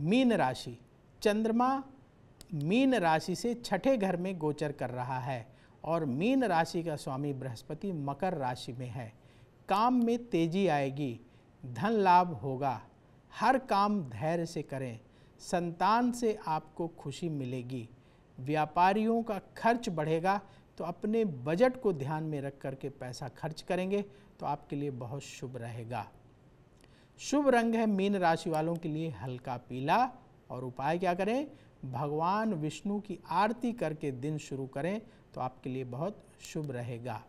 mean राशि चंद्रमा mean राशि से छठे घर में गोचर कर रहा है और मीन राशि का स्वामी बृहस्पति मकर राशि में है काम में तेजी आएगी धन लाभ होगा हर काम धैर्य से करें संतान से आपको खुशी मिलेगी व्यापारियों का खर्च बढ़ेगा तो अपने बजट को ध्यान में रख कर के पैसा खर्च करेंगे तो आपके लिए बहुत शुभ रहेगा शुभ रंग है मीन राशि वालों के लिए हल्का पीला और उपाय क्या करें भगवान विष्णु की आरती करके दिन शुरू करें तो आपके लिए बहुत शुभ रहेगा